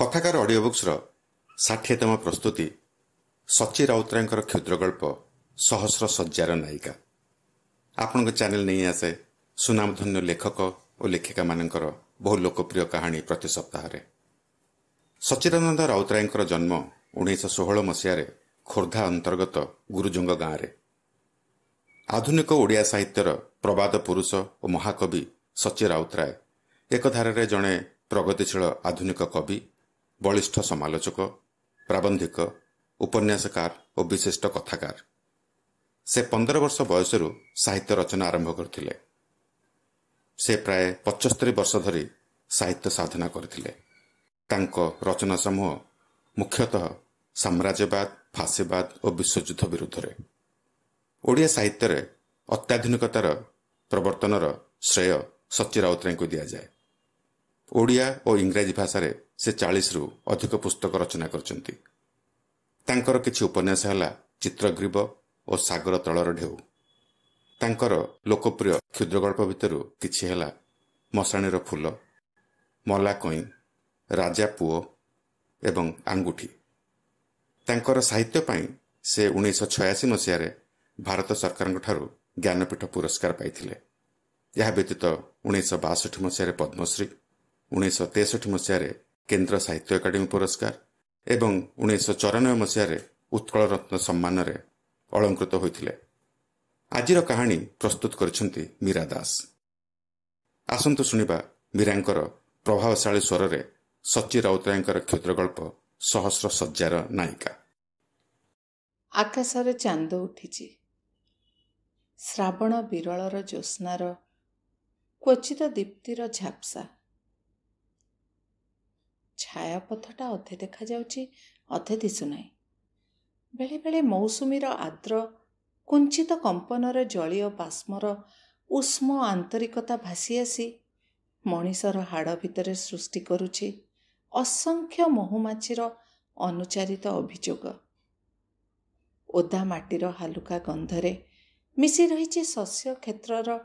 କଥାକାର ଅଡ଼ିଓ ବୁକ୍ସର ଷାଠିଏତମ ପ୍ରସ୍ତୁତି ସଚି ରାଉତରାୟଙ୍କର କ୍ଷୁଦ୍ରଗଳ୍ପ ସହସ୍ର ଶଯ୍ୟାର ନାୟିକା ଆପଣଙ୍କ ଚ୍ୟାନେଲ ନେଇ ଆସେ ସୁନାମଧନ୍ୟ ଲେଖକ ଓ ଲେଖିକାମାନଙ୍କର ବହୁ ଲୋକପ୍ରିୟ କାହାଣୀ ପ୍ରତି ସପ୍ତାହରେ ସଚିଦାନନ୍ଦ ରାଉତରାୟଙ୍କର ଜନ୍ମ ଉଣେଇଶହ ଷୋହଳ ମସିହାରେ ଖୋର୍ଦ୍ଧା ଅନ୍ତର୍ଗତ ଗୁରୁଜଙ୍ଗ ଗାଁରେ ଆଧୁନିକ ଓଡ଼ିଆ ସାହିତ୍ୟର ପ୍ରବାଦ ପୁରୁଷ ଓ ମହାକବି ସଚି ରାଉତରାୟ ଏକଧାରାରେ ଜଣେ ପ୍ରଗତିଶୀଳ ଆଧୁନିକ କବି ବଳିଷ୍ଠ ସମାଲୋଚକ ପ୍ରାବନ୍ଧିକ ଉପନ୍ୟାସକାର ଓ ବିଶିଷ୍ଟ କଥାକାର ସେ ପନ୍ଦର ବର୍ଷ ବୟସରୁ ସାହିତ୍ୟ ରଚନା ଆରମ୍ଭ କରିଥିଲେ ସେ ପ୍ରାୟ ପଞ୍ଚସ୍ତରୀ ବର୍ଷ ଧରି ସାହିତ୍ୟ ସାଧନା କରିଥିଲେ ତାଙ୍କ ରଚନା ସମୂହ ମୁଖ୍ୟତଃ ସାମ୍ରାଜ୍ୟବାଦ ଫାଶୀବାଦ ଓ ବିଶ୍ୱଯୁଦ୍ଧ ବିରୁଦ୍ଧରେ ଓଡ଼ିଆ ସାହିତ୍ୟରେ ଅତ୍ୟାଧୁନିକତାର ପ୍ରବର୍ତ୍ତନର ଶ୍ରେୟ ସଚି ରାଉତରାୟଙ୍କୁ ଦିଆଯାଏ ଓଡ଼ିଆ ଓ ଇଂରାଜୀ ଭାଷାରେ ସେ ଚାଳିଶରୁ ଅଧିକ ପୁସ୍ତକ ରଚନା କରିଛନ୍ତି ତାଙ୍କର କିଛି ଉପନ୍ୟାସ ହେଲା ଚିତ୍ରଗ୍ରୀବ ଓ ସାଗର ତଳର ଢେଉ ତାଙ୍କର ଲୋକପ୍ରିୟ କ୍ଷୁଦ୍ରଗଳ୍ପ ଭିତରୁ କିଛି ହେଲା ମଶାଣିର ଫୁଲ ମଲାକଇଁ ରାଜା ପୁଅ ଏବଂ ଆଙ୍ଗୁଠି ତାଙ୍କର ସାହିତ୍ୟ ପାଇଁ ସେ ଉଣେଇଶହ ଛୟାଅଶୀ ମସିହାରେ ଭାରତ ସରକାରଙ୍କଠାରୁ ଜ୍ଞାନପୀଠ ପୁରସ୍କାର ପାଇଥିଲେ ଏହା ବ୍ୟତୀତ ଉଣେଇଶହ ବାଷଠି ମସିହାରେ ପଦ୍ମଶ୍ରୀ ଉଣେଇଶହ ତେଷଠି ମସିହାରେ କେନ୍ଦ୍ର ସାହିତ୍ୟ ଏକାଡେମୀ ପୁରସ୍କାର ଏବଂ ଉଣେଇଶହ ଚଉରାନବେ ମସିହାରେ ଉତ୍କଳ ରତ୍ନ ସମ୍ମାନରେ ଅଳଙ୍କୃତ ହୋଇଥିଲେ ଆଜିର କାହାଣୀ ପ୍ରସ୍ତୁତ କରିଛନ୍ତି ମୀରା ଦାସ ଆସନ୍ତୁ ଶୁଣିବା ମୀରାଙ୍କର ପ୍ରଭାବଶାଳୀ ସ୍ୱରରେ ସଚି ରାଉତରାୟଙ୍କର କ୍ଷୁଦ୍ରଗଳ୍ପ ସହସ୍ର ଶଯ୍ୟାର ନାୟିକା ଆକାଶରେ ଚାନ୍ଦ ଉଠିଛି ଶ୍ରାବଣ ବିରଳର ଜ୍ୟୋତ୍ସ୍ନାର କ୍ୱଚିତ ଦୀପ୍ତିର ଝାପ୍ସା ଛାୟା ପଥଟା ଅଧେ ଦେଖାଯାଉଛି ଅଧେ ଦିଶୁନାହିଁ ବେଳେବେଳେ ମୌସୁମୀର ଆଦ୍ର କୁଞ୍ଚିତ କମ୍ପନର ଜଳୀୟ ବାଷ୍ମର ଉଷ୍ମ ଆନ୍ତରିକତା ଭାସି ଆସି ମଣିଷର ହାଡ଼ ଭିତରେ ସୃଷ୍ଟି କରୁଛି ଅସଂଖ୍ୟ ମହୁମାଛିର ଅନୁଚାରିତ ଅଭିଯୋଗ ଓଦା ମାଟିର ହାଲୁକା ଗନ୍ଧରେ ମିଶି ରହିଛି ଶସ୍ୟ କ୍ଷେତ୍ରର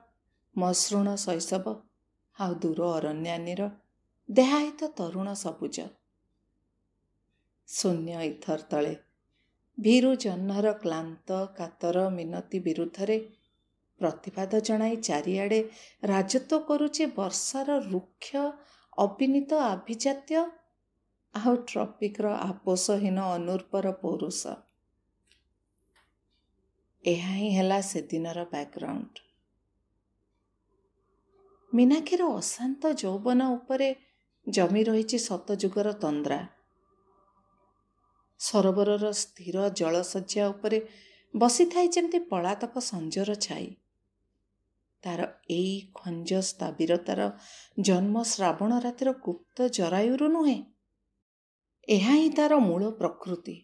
ମସୃଣ ଶୈଶବ ଆଉ ଦୂର ଅରଣ୍ୟାନୀର ଦେହାହିତ ତରୁଣ ସବୁଜ ଶୂନ୍ୟ ଇଥର ତଳେ ଭିରୁ ଜହ୍ନର କ୍ଲାନ୍ତ କାତର ମିନତି ବିରୁଦ୍ଧରେ ପ୍ରତିବାଦ ଜଣାଇ ଚାରିଆଡ଼େ ରାଜତ୍ୱ କରୁଛି ବର୍ଷାର ରୁକ୍ଷ ଅବିନୀତ ଆଭିଜାତ୍ୟ ଆଉ ଟ୍ରପିକର ଆପୋଷହୀନ ଅନୁର୍ବର ପୌରୁଷ ଏହା ହିଁ ହେଲା ସେଦିନର ବ୍ୟାକ୍ଗ୍ରାଉଣ୍ଡ ମିନାକ୍ଷୀର ଅଶାନ୍ତ ଯୌବନ ଉପରେ ଜମି ରହିଛି ସତଯୁଗର ତନ୍ଦ୍ରା ସରୋବରର ସ୍ଥିର ଜଳଶଯ୍ୟା ଉପରେ ବସିଥାଏ ଯେମିତି ପଳାତକ ସଞ୍ଜର ଛାଇ ତାର ଏଇ ଖଞ୍ଜ ସ୍ଥାବିରତାର ଜନ୍ମ ଶ୍ରାବଣ ରାତିର ଗୁପ୍ତ ଜରାୟୁରୁ ନୁହେଁ ଏହା ହିଁ ତାର ମୂଳ ପ୍ରକୃତି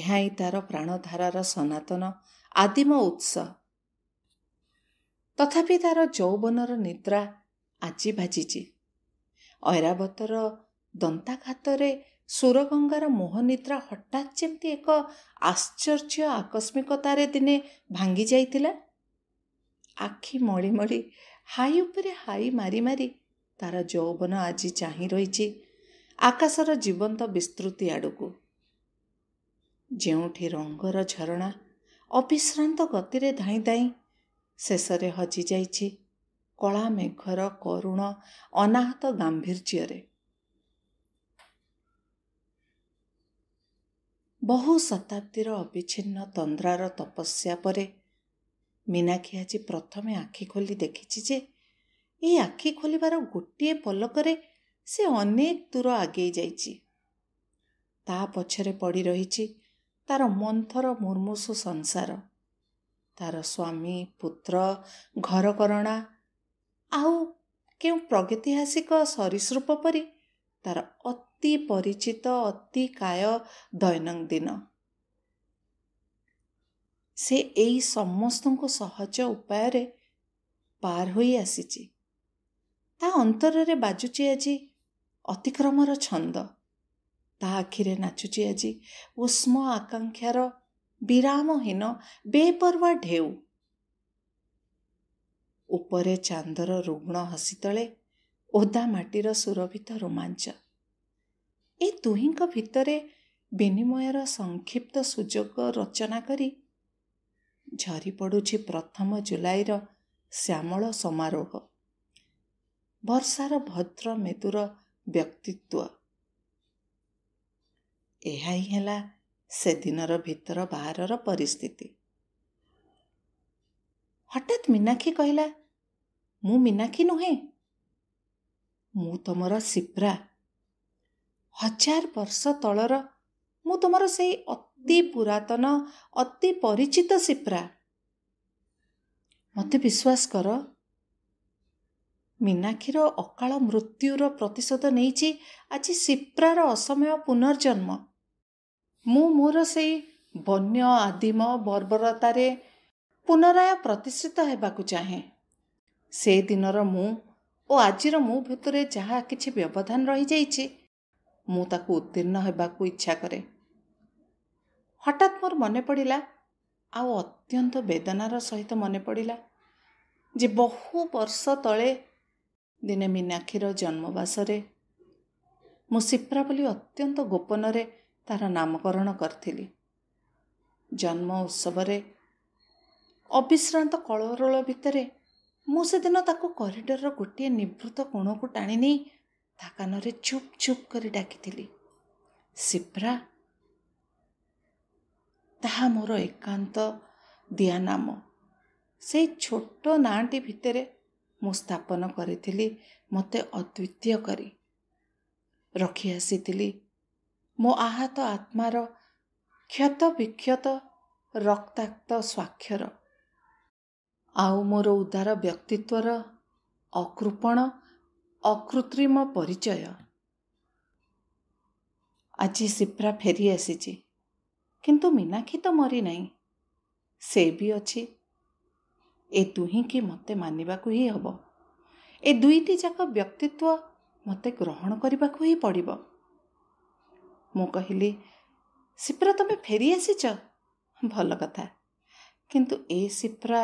ଏହା ହିଁ ତାର ପ୍ରାଣଧାରାର ସନାତନ ଆଦିମ ଉତ୍ସ ତଥାପି ତାର ଯୌବନର ନିଦ୍ରା ଆଜି ଭାଜିଛି ଐରାବତର ଦନ୍ତାଘାତରେ ସୁରଗଙ୍ଗାର ମୋହନିଦ୍ରା ହଠାତ୍ ଯେମିତି ଏକ ଆଶ୍ଚର୍ଯ୍ୟ ଆକସ୍ମିକତାରେ ଦିନେ ଭାଙ୍ଗି ଯାଇଥିଲା ଆଖି ମଳି ମଳି ହାଇ ଉପରେ ହାଇ ମାରି ମାରି ତାର ଯୌବନ ଆଜି ଚାହିଁ ରହିଛି ଆକାଶର ଜୀବନ୍ତ ବିସ୍ତୃତି ଆଡ଼କୁ ଯେଉଁଠି ରଙ୍ଗର ଝରଣା ଅବିଶ୍ରାନ୍ତ ଗତିରେ ଧାଇଁ ଧାଇଁ ଶେଷରେ ହଜିଯାଇଛି କଳା ମେଘର କରୁଣ ଅନାହତ ଗାମ୍ଭୀର୍ଯ୍ୟରେ ବହୁ ଶତାବ୍ଦୀର ଅବିଚ୍ଛିନ୍ନ ତନ୍ଦ୍ରାର ତପସ୍ୟା ପରେ ମୀନାକ୍ଷୀ ଆଜି ପ୍ରଥମେ ଆଖି ଖୋଲି ଦେଖିଛି ଯେ ଏଇ ଆଖି ଖୋଲିବାର ଗୋଟିଏ ପଲକରେ ସେ ଅନେକ ଦୂର ଆଗେଇ ଯାଇଛି ତା ପଛରେ ପଡ଼ି ରହିଛି ତାର ମନ୍ଥର ମୁର୍ମୁଷୁ ସଂସାର ତାର ସ୍ୱାମୀ ପୁତ୍ର ଘରକରଣା ଆଉ କେଉଁ ପ୍ରଗତିହାସିକ ସରୀସୃପ ପରି ତାର ଅତି ପରିଚିତ ଅତି କାୟ ଦୈନନ୍ଦିନ ସେ ଏଇ ସମସ୍ତଙ୍କୁ ସହଜ ଉପାୟରେ ପାର ହୋଇ ଆସିଛି ତା ଅନ୍ତରରେ ବାଜୁଛି ଆଜି ଅତିକ୍ରମର ଛନ୍ଦ ତା ଆଖିରେ ନାଚୁଛି ଆଜି ଉଷ୍ମ ଆକାଂକ୍ଷାର ବିରାମହୀନ ବେପରୁଆ ଢେଉ ଉପରେ ଚାନ୍ଦର ରୁଗ୍ଣ ହସି ତଳେ ଓଦା ମାଟିର ସୁରଭିତ ରୋମାଞ୍ଚ ଏ ଦୁହିଁଙ୍କ ଭିତରେ ବିନିମୟର ସଂକ୍ଷିପ୍ତ ସୁଯୋଗ ରଚନା କରି ଝରି ପଡ଼ୁଛି ପ୍ରଥମ ଜୁଲାଇର ଶ୍ୟାମଳ ସମାରୋହ ବର୍ଷାର ଭଦ୍ର ମେଦୁର ବ୍ୟକ୍ତିତ୍ୱ ଏହା ହିଁ ହେଲା ସେଦିନର ଭିତର ବାହାରର ପରିସ୍ଥିତି ହଠାତ୍ ମୀନାକ୍ଷୀ କହିଲା ମୁଁ ମିନାକ୍ଷୀ ନୁହେଁ ମୁଁ ତୁମର ସିପ୍ରା ହଜାର ବର୍ଷ ତଳର ମୁଁ ତୁମର ସେଇ ଅତି ପୁରାତନ ଅତି ପରିଚିତ ସିପ୍ରା ମୋତେ ବିଶ୍ୱାସ କର ମିନାକ୍ଷୀର ଅକାଳ ମୃତ୍ୟୁର ପ୍ରତିଶୋଧ ନେଇଛି ଆଜି ସିପ୍ରାର ଅସମୟ ପୁନର୍ଜନ୍ମ ମୁଁ ମୋର ସେଇ ବନ୍ୟ ଆଦିମ ବର୍ବରତାରେ ପୁନରାୟ ପ୍ରତିଷ୍ଠିତ ହେବାକୁ ଚାହେଁ ସେ ଦିନର ମୁଁ ଓ ଆଜିର ମୁଁ ଭିତରେ ଯାହା କିଛି ବ୍ୟବଧାନ ରହିଯାଇଛି ମୁଁ ତାକୁ ଉତ୍ତୀର୍ଣ୍ଣ ହେବାକୁ ଇଚ୍ଛା କରେ ହଠାତ୍ ମୋର ମନେ ପଡ଼ିଲା ଆଉ ଅତ୍ୟନ୍ତ ବେଦନାର ସହିତ ମନେ ପଡ଼ିଲା ଯେ ବହୁ ବର୍ଷ ତଳେ ଦିନେ ମୀନାକ୍ଷୀର ଜନ୍ମବାସରେ ମୁଁ ସିପ୍ରା ବୋଲି ଅତ୍ୟନ୍ତ ଗୋପନରେ ତାର ନାମକରଣ କରିଥିଲି ଜନ୍ମ ଉତ୍ସବରେ ଅବିଶ୍ରାନ୍ତ କଳହରୋଳ ଭିତରେ ମୁଁ ସେଦିନ ତାକୁ କରିଡ଼ରର ଗୋଟିଏ ନିବୃତ୍ତ କୋଣକୁ ଟାଣି ନେଇ ତା କାନରେ ଚୁପ୍ ଚୁପ୍ କରି ଡାକିଥିଲି ସିପ୍ରା ତାହା ମୋର ଏକାନ୍ତ ଦିଆ ନାମ ସେଇ ଛୋଟ ନାଁଟି ଭିତରେ ମୁଁ ସ୍ଥାପନ କରିଥିଲି ମୋତେ ଅଦ୍ୱିତୀୟ କରି ରଖି ଆସିଥିଲି ମୋ ଆହତ ଆତ୍ମାର କ୍ଷତ ବିକ୍ଷତ ରକ୍ତାକ୍ତ ସ୍ୱାକ୍ଷର ଆଉ ମୋର ଉଦାର ବ୍ୟକ୍ତିତ୍ୱର ଅକୃପଣ ଅକୃତ୍ରିମ ପରିଚୟ ଆଜି ସିପ୍ରା ଫେରି ଆସିଛି କିନ୍ତୁ ମୀନାକ୍ଷୀ ତ ମରିନାହିଁ ସେ ବି ଅଛି ଏ ଦୁହିଁକି ମୋତେ ମାନିବାକୁ ହିଁ ହେବ ଏ ଦୁଇଟି ଯାକ ବ୍ୟକ୍ତିତ୍ୱ ମୋତେ ଗ୍ରହଣ କରିବାକୁ ହିଁ ପଡ଼ିବ ମୁଁ କହିଲି ସିପ୍ରା ତୁମେ ଫେରି ଆସିଛ ଭଲ କଥା କିନ୍ତୁ ଏ ସିପ୍ରା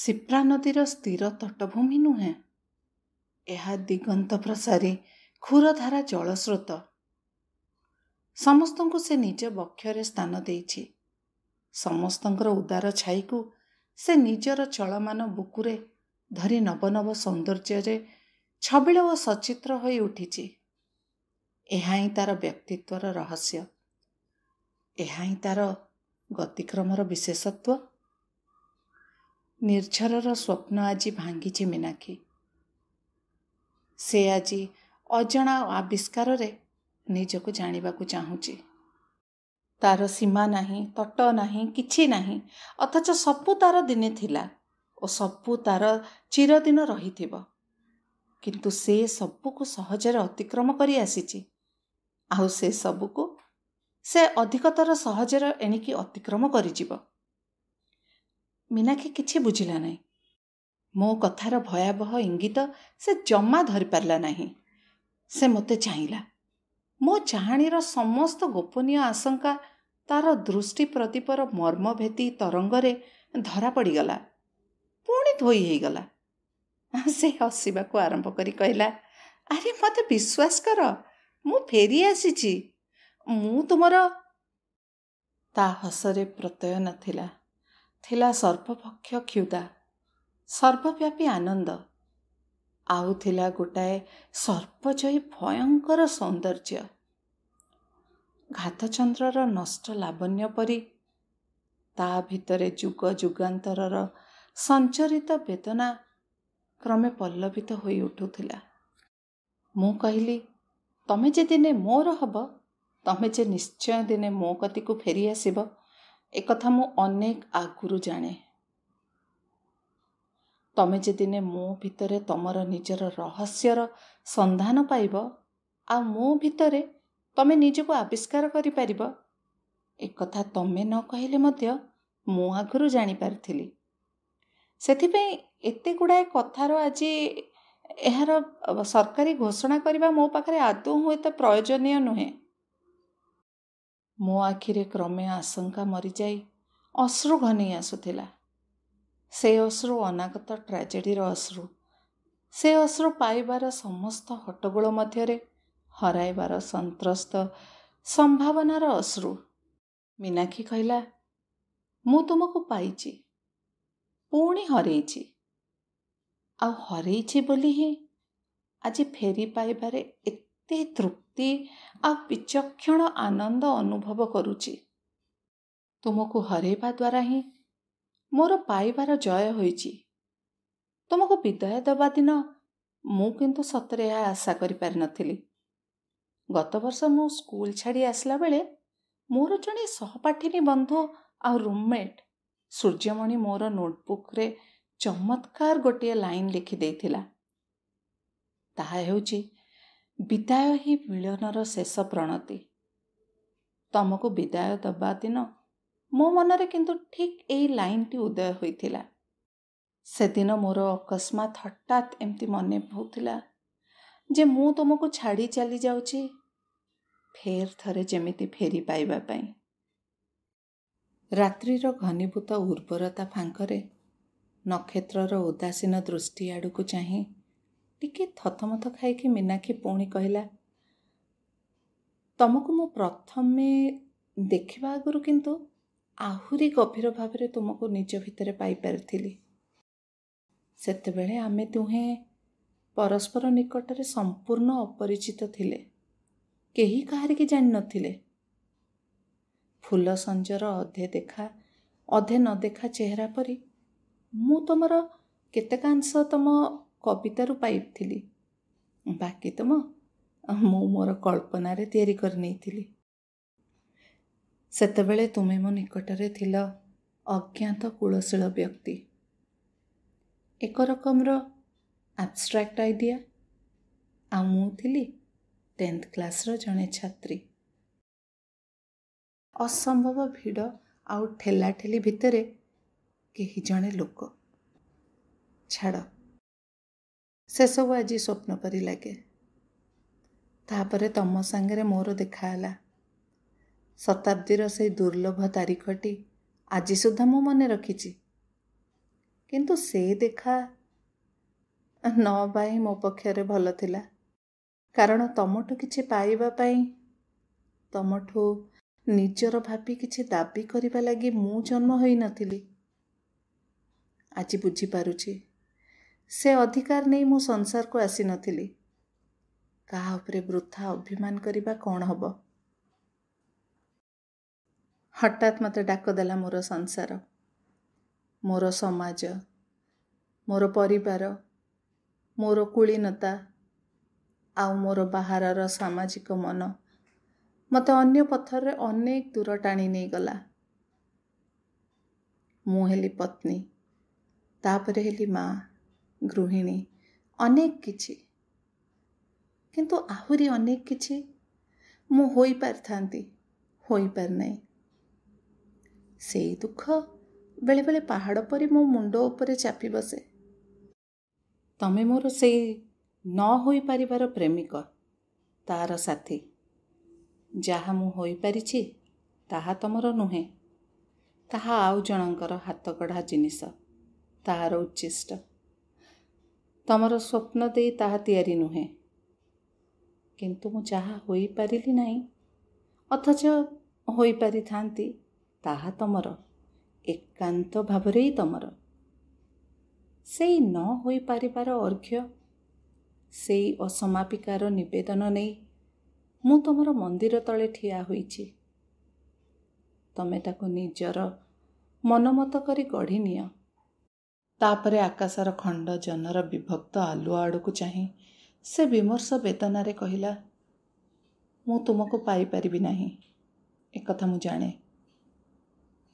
ସିପ୍ରା ନଦୀର ସ୍ଥିର ତଟଭୂମି ନୁହେଁ ଏହା ଦିଗନ୍ତ ପ୍ରସାରୀ କ୍ଷୁରଧାରା ଜଳସ୍ରୋତ ସମସ୍ତଙ୍କୁ ସେ ନିଜ ବକ୍ଷରେ ସ୍ଥାନ ଦେଇଛି ସମସ୍ତଙ୍କର ଉଦାର ଛାଇକୁ ସେ ନିଜର ଚଳମାନ ବୁକୁରେ ଧରି ନବନବ ସୌନ୍ଦର୍ଯ୍ୟରେ ଛବିଳ ଓ ସଚିତ୍ର ହୋଇ ଉଠିଛି ଏହା ହିଁ ତାର ବ୍ୟକ୍ତିତ୍ୱର ରହସ୍ୟ ଏହା ହିଁ ତାର ଗତିକ୍ରମର ବିଶେଷତ୍ଵ ନିର୍ଝରର ସ୍ୱପ୍ନ ଆଜି ଭାଙ୍ଗିଛି ମିନାକ୍ଷୀ ସେ ଆଜି ଅଜଣା ଆବିଷ୍କାରରେ ନିଜକୁ ଜାଣିବାକୁ ଚାହୁଁଛି ତାର ସୀମା ନାହିଁ ତଟ ନାହିଁ କିଛି ନାହିଁ ଅଥଚ ସବୁ ତାର ଦିନେ ଥିଲା ଓ ସବୁ ତାର ଚିରଦିନ ରହିଥିବ କିନ୍ତୁ ସେ ସବୁକୁ ସହଜରେ ଅତିକ୍ରମ କରି ଆସିଛି ଆଉ ସେ ସବୁକୁ ସେ ଅଧିକତର ସହଜରେ ଏଣିକି ଅତିକ୍ରମ କରିଯିବ ମୀନାକ୍ଷୀ କିଛି ବୁଝିଲା ନାହିଁ ମୋ କଥାର ଭୟାବହ ଇଙ୍ଗିତ ସେ ଜମା ଧରିପାରିଲା ନାହିଁ ସେ ମୋତେ ଚାହିଁଲା ମୋ ଚାହାଣୀର ସମସ୍ତ ଗୋପନୀୟ ଆଶଙ୍କା ତାର ଦୃଷ୍ଟି ପ୍ରଦୀପର ମର୍ମ ମର୍ମଭେଦୀ ତରଙ୍ଗରେ ଧରା ପଡ଼ିଗଲା ପୁଣି ଧୋଇ ହୋଇଗଲା ସେ ହସିବାକୁ ଆରମ୍ଭ କରି କହିଲା ଆରେ ମୋତେ ବିଶ୍ୱାସ କର ମୁଁ ଫେରି ଆସିଛି ମୁଁ ତୁମର ତା ହସରେ ପ୍ରତ୍ୟୟ ନଥିଲା ଥିଲା ସର୍ବପକ୍ଷ କ୍ଷୁଦା ସର୍ବବ୍ୟାପୀ ଆନନ୍ଦ ଆଉ ଥିଲା ଗୋଟାଏ ସର୍ବଜୟୀ ଭୟଙ୍କର ସୌନ୍ଦର୍ଯ୍ୟ ଘାତଚନ୍ଦ୍ରର ନଷ୍ଟ ଲାବଣ୍ୟ ପରି ତା ଭିତରେ ଯୁଗ ଯୁଗାନ୍ତରର ସଞ୍ଚରିତ ବେଦନା କ୍ରମେ ପଲ୍ଲବିତ ହୋଇ ଉଠୁଥିଲା ମୁଁ କହିଲି ତମେ ଯେ ଦିନେ ମୋର ହେବ ତମେ ଯେ ନିଶ୍ଚୟ ଦିନେ ମୋ କତିକୁ ଫେରିଆସିବ ଏକଥା ମୁଁ ଅନେକ ଆଗରୁ ଜାଣେ ତମେ ଯେଦିନେ ମୋ ଭିତରେ ତମର ନିଜର ରହସ୍ୟର ସନ୍ଧାନ ପାଇବ ଆଉ ମୋ ଭିତରେ ତମେ ନିଜକୁ ଆବିଷ୍କାର କରିପାରିବ ଏକଥା ତମେ ନ କହିଲେ ମଧ୍ୟ ମୁଁ ଆଗରୁ ଜାଣିପାରିଥିଲି ସେଥିପାଇଁ ଏତେ ଗୁଡ଼ାଏ କଥାର ଆଜି ଏହାର ସରକାରୀ ଘୋଷଣା କରିବା ମୋ ପାଖରେ ଆଦୌ ହୁଏତ ପ୍ରୟୋଜନୀୟ ନୁହେଁ ମୋ ଆଖିରେ କ୍ରମେ ଆଶଙ୍କା ମରିଯାଇ ଅଶ୍ରୁ ଘନେଇ ଆସୁଥିଲା ସେ ଅଶ୍ରୁ ଅନାଗତ ଟ୍ରାଜେଡ଼ିର ଅଶ୍ରୁ ସେ ଅଶ୍ରୁ ପାଇବାର ସମସ୍ତ ହଟ୍ଟଗୋଳ ମଧ୍ୟରେ ହରାଇବାର ସନ୍ତ୍ରସ୍ତ ସମ୍ଭାବନାର ଅଶ୍ରୁ ମିନାକ୍ଷୀ କହିଲା ମୁଁ ତୁମକୁ ପାଇଛି ପୁଣି ହରେଇଛି ଆଉ ହରେଇଛି ବୋଲି ହିଁ ଆଜି ଫେରି ପାଇବାରେ ସେହି ତୃପ୍ତି ଆଉ ବିଚକ୍ଷଣ ଆନନ୍ଦ ଅନୁଭବ କରୁଛି ତୁମକୁ ହରାଇବା ଦ୍ୱାରା ହିଁ ମୋର ପାଇବାର ଜୟ ହୋଇଛି ତୁମକୁ ବିଦାୟ ଦେବା ଦିନ ମୁଁ କିନ୍ତୁ ସତରେ ଏହା ଆଶା କରିପାରିନଥିଲି ଗତବର୍ଷ ମୁଁ ସ୍କୁଲ ଛାଡ଼ି ଆସିଲା ବେଳେ ମୋର ଜଣେ ସହପାଠିନୀ ବନ୍ଧୁ ଆଉ ରୁମ୍ମେଟ୍ ସୂର୍ଯ୍ୟମଣି ମୋର ନୋଟବୁକ୍ରେ ଚମତ୍କାର ଗୋଟିଏ ଲାଇନ୍ ଲେଖି ଦେଇଥିଲା ତାହା ହେଉଛି ବିଦାୟ ହିଁ ମିଳନର ଶେଷ ପ୍ରଣତି ତମକୁ ବିଦାୟ ଦେବା ଦିନ ମୋ ମନରେ କିନ୍ତୁ ଠିକ୍ ଏଇ ଲାଇନ୍ଟି ଉଦୟ ହୋଇଥିଲା ସେଦିନ ମୋର ଅକସ୍ମାତ୍ ହଠାତ୍ ଏମିତି ମନେ ହେଉଥିଲା ଯେ ମୁଁ ତୁମକୁ ଛାଡ଼ି ଚାଲିଯାଉଛି ଫେର ଥରେ ଯେମିତି ଫେରି ପାଇବା ପାଇଁ ରାତ୍ରିର ଘନୀଭୂତ ଉର୍ବରତା ଫାଙ୍କରେ ନକ୍ଷତ୍ରର ଉଦାସୀନ ଦୃଷ୍ଟି ଆଡ଼କୁ ଚାହିଁ ଟିକେ ଥତମଥ ଖାଇକି ମିନାକ୍ଷୀ ପୁଣି କହିଲା ତମକୁ ମୁଁ ପ୍ରଥମେ ଦେଖିବା ଆଗରୁ କିନ୍ତୁ ଆହୁରି ଗଭୀର ଭାବରେ ତୁମକୁ ନିଜ ଭିତରେ ପାଇପାରିଥିଲି ସେତେବେଳେ ଆମେ ଦୁହେଁ ପରସ୍ପର ନିକଟରେ ସମ୍ପୂର୍ଣ୍ଣ ଅପରିଚିତ ଥିଲେ କେହି କାହାରିକି ଜାଣିନଥିଲେ ଫୁଲ ସଞ୍ଜର ଅଧେ ଦେଖା ଅଧେ ନ ଦେଖା ଚେହେରା ପରି ମୁଁ ତୁମର କେତେକାଂଶ ତୁମ କବିତାରୁ ପାଇଥିଲି ବାକି ତୁମ ମୁଁ ମୋର କଳ୍ପନାରେ ତିଆରି କରି ନେଇଥିଲି ସେତେବେଳେ ତୁମେ ମୋ ନିକଟରେ ଥିଲ ଅଜ୍ଞାତ କୁଳଶୀଳ ବ୍ୟକ୍ତି ଏକ ରକମର ଆବଷ୍ଟ୍ରାକ୍ଟ ଆଇଡ଼ିଆ ଆଉ ମୁଁ ଥିଲି ଟେନ୍ଥ କ୍ଲାସ୍ର ଜଣେ ଛାତ୍ରୀ ଅସମ୍ଭବ ଭିଡ଼ ଆଉ ଠେଲାଠେଲି ଭିତରେ କେହି ଜଣେ ଲୋକ ଛାଡ଼ ସେସବୁ ଆଜି ସ୍ୱପ୍ନ ପରି ଲାଗେ ତାପରେ ତମ ସାଙ୍ଗରେ ମୋର ଦେଖା ହେଲା ଶତାବ୍ଦୀର ସେଇ ଦୁର୍ଲଭ ତାରିଖଟି ଆଜି ସୁଦ୍ଧା ମୁଁ ମନେ ରଖିଛି କିନ୍ତୁ ସେ ଦେଖା ନ ପାଇଁ ମୋ ପକ୍ଷରେ ଭଲ ଥିଲା କାରଣ ତମଠୁ କିଛି ପାଇବା ପାଇଁ ତମଠୁ ନିଜର ଭାବି କିଛି ଦାବି କରିବା ଲାଗି ମୁଁ ଜନ୍ମ ହୋଇନଥିଲି ଆଜି ବୁଝିପାରୁଛି ସେ ଅଧିକାର ନେଇ ମୁଁ ସଂସାରକୁ ଆସିନଥିଲି କାହା ଉପରେ ବୃଥା ଅଭିମାନ କରିବା କ'ଣ ହେବ ହଠାତ୍ ମୋତେ ଡାକ ଦେଲା ମୋର ସଂସାର ମୋର ସମାଜ ମୋର ପରିବାର ମୋର କୁଳୀନତା ଆଉ ମୋର ବାହାରର ସାମାଜିକ ମନ ମୋତେ ଅନ୍ୟ ପଥରରେ ଅନେକ ଦୂର ଟାଣି ନେଇଗଲା ମୁଁ ହେଲି ପତ୍ନୀ ତାପରେ ହେଲି ମାଆ ଗୃହିଣୀ ଅନେକ କିଛି କିନ୍ତୁ ଆହୁରି ଅନେକ କିଛି ମୁଁ ହୋଇପାରିଥାନ୍ତି ହୋଇପାରିନାହିଁ ସେଇ ଦୁଃଖ ବେଳେବେଳେ ପାହାଡ଼ ପରି ମୋ ମୁଣ୍ଡ ଉପରେ ଚାପି ବସେ ତମେ ମୋର ସେଇ ନ ହୋଇପାରିବାର ପ୍ରେମିକ ତାର ସାଥୀ ଯାହା ମୁଁ ହୋଇପାରିଛି ତାହା ତମର ନୁହେଁ ତାହା ଆଉ ଜଣଙ୍କର ହାତ କଢ଼ା ଜିନିଷ ତାହାର ଉଚ୍ଚିଷ୍ଟ ତୁମର ସ୍ୱପ୍ନ ଦେଇ ତାହା ତିଆରି ନୁହେଁ କିନ୍ତୁ ମୁଁ ଯାହା ହୋଇପାରିଲି ନାହିଁ ଅଥଚ ହୋଇପାରିଥାନ୍ତି ତାହା ତୁମର ଏକାନ୍ତ ଭାବରେ ହିଁ ତୁମର ସେଇ ନ ହୋଇପାରିବାର ଅର୍ଘ୍ୟ ସେଇ ଅସମାପିକାର ନିବେଦନ ନେଇ ମୁଁ ତୁମର ମନ୍ଦିର ତଳେ ଠିଆ ହୋଇଛି ତୁମେ ତାକୁ ନିଜର ମନମତ କରି ଗଢ଼ି ନିଅ ତାପରେ ଆକାଶର ଖଣ୍ଡ ଜନର ବିଭକ୍ତ ଆଲୁଆ ଆଡ଼କୁ ଚାହିଁ ସେ ବିମର୍ଷ ବେଦନାରେ କହିଲା ମୁଁ ତୁମକୁ ପାଇପାରିବି ନାହିଁ ଏକଥା ମୁଁ ଜାଣେ